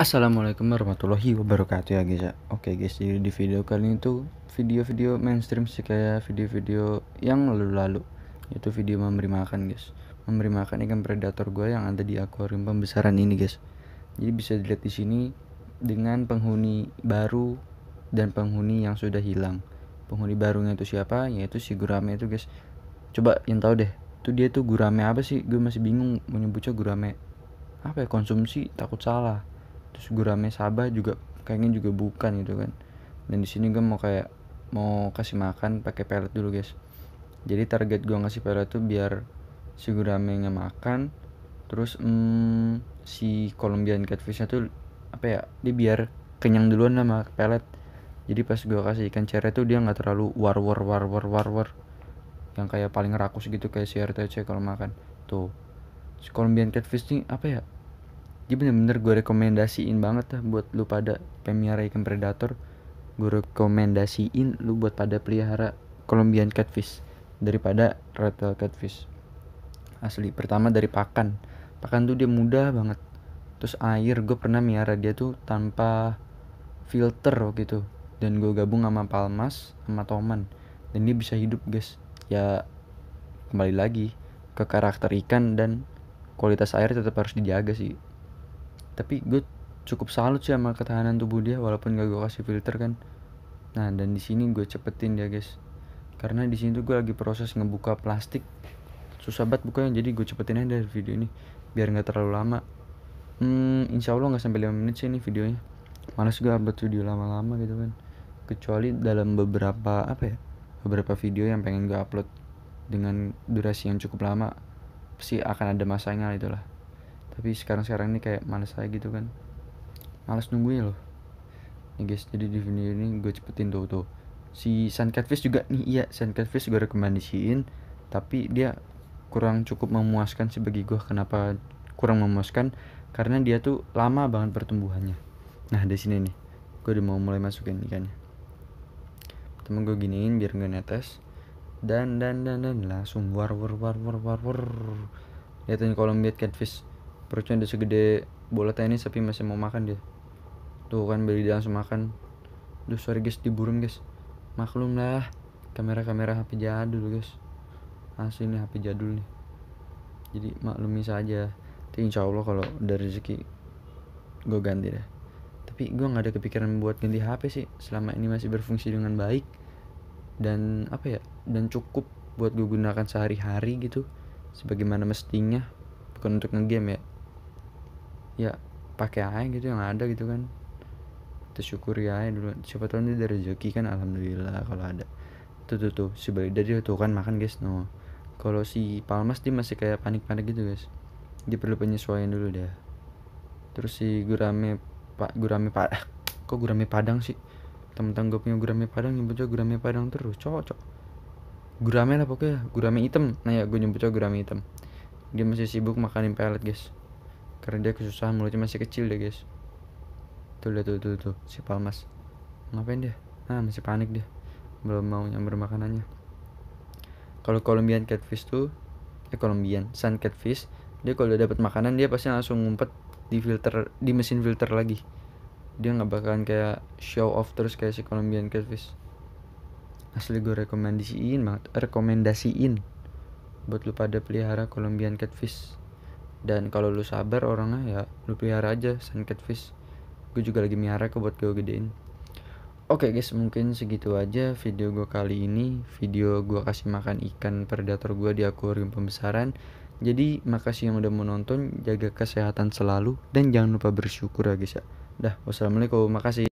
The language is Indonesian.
Assalamualaikum warahmatullahi wabarakatuh ya guys ya Oke guys jadi di video kali ini tuh video-video mainstream sih kayak video-video yang lalu-lalu yaitu video memberi makan guys Memberi makan ikan predator gue yang ada di akuarium pembesaran ini guys Jadi bisa dilihat di sini dengan penghuni baru dan penghuni yang sudah hilang Penghuni barunya itu siapa? Yaitu si gurame itu guys Coba yang tahu deh tuh dia tuh gurame apa sih? Gue masih bingung menyebutnya gurame apa ya konsumsi takut salah terus gurame Sabah juga kayaknya juga bukan gitu kan dan di sini gue mau kayak mau kasih makan pakai pelet dulu guys jadi target gue ngasih pelet tuh biar si gurame makan terus hmm, si Colombian catfishnya tuh apa ya dia biar kenyang duluan sama pelet jadi pas gue kasih ikan cere tuh dia nggak terlalu war war war war war war yang kayak paling rakus gitu kayak si RTC kalau makan tuh si Colombian catfish nih apa ya jadi bener-bener gue rekomendasiin banget lah buat lu pada pemelihara ikan predator. Gue rekomendasiin lu buat pada pelihara Colombian catfish daripada red catfish. Asli pertama dari pakan. Pakan tuh dia mudah banget. Terus air gue pernah miara dia tuh tanpa filter gitu dan gue gabung sama Palmas sama Toman dan dia bisa hidup guys ya kembali lagi ke karakter ikan dan kualitas air tetap harus dijaga sih tapi gue cukup salut sih sama ketahanan tubuh dia walaupun gak gue kasih filter kan nah dan di sini gue cepetin dia guys karena di sini tuh gue lagi proses ngebuka plastik susah banget bukanya jadi gue cepetin aja dari video ini biar nggak terlalu lama hmm, insya Allah nggak sampai 5 menit sih ini videonya malas gue upload video lama-lama gitu kan kecuali dalam beberapa apa ya beberapa video yang pengen gue upload dengan durasi yang cukup lama sih akan ada masanya itulah tapi sekarang sekarang ini kayak males aja gitu kan males nungguin loh nih iya guys jadi di video ini gue cepetin tuh tuh si Sun Catfish juga nih iya Sun Catfish gue rekomendasiin tapi dia kurang cukup memuaskan sih bagi gue kenapa kurang memuaskan karena dia tuh lama banget pertumbuhannya nah di sini nih gue udah mau mulai masukin ikannya temen gue giniin biar gak netes dan dan dan dan langsung war war war war war war liatin kolom liat catfish perutnya udah segede bola tenis tapi masih mau makan dia tuh kan beli dia langsung makan duh sorry guys diburung guys maklum lah kamera-kamera HP jadul guys asli nih HP jadul nih jadi maklumi saja tapi insya Allah kalau dari rezeki gue ganti deh tapi gue nggak ada kepikiran buat ganti HP sih selama ini masih berfungsi dengan baik dan apa ya dan cukup buat gue gunakan sehari-hari gitu sebagaimana mestinya bukan untuk ngegame ya ya pakai aja gitu yang ada gitu kan kita syukur ya dulu siapa tahu ini dari rezeki kan alhamdulillah kalau ada tuh tuh tuh si Balida dia tuh kan makan guys no nah, kalau si Palmas dia masih kayak panik-panik gitu guys dia perlu penyesuaian dulu dia terus si gurame pak gurame pak ah, kok gurame padang sih temen-temen gue punya gurame padang nyebutnya gurame padang terus cocok gurame lah pokoknya gurame hitam nah ya gue nyebutnya gurame hitam dia masih sibuk makanin pelet guys karena dia kesusahan mulutnya masih kecil deh guys tuh lihat tuh, tuh tuh si palmas ngapain dia nah masih panik dia belum mau nyamber makanannya kalau Colombian catfish tuh eh Colombian sun catfish dia kalau udah dapat makanan dia pasti langsung ngumpet di filter di mesin filter lagi dia nggak bakalan kayak show off terus kayak si Colombian catfish asli gue rekomendasiin banget rekomendasiin buat lu pada pelihara Colombian catfish dan kalau lu sabar orangnya ya lu pelihara aja sun catfish gue juga lagi miara ke buat gue gedein Oke okay guys mungkin segitu aja video gue kali ini Video gue kasih makan ikan predator gue di akuarium pembesaran Jadi makasih yang udah menonton Jaga kesehatan selalu Dan jangan lupa bersyukur ya guys ya Dah wassalamualaikum makasih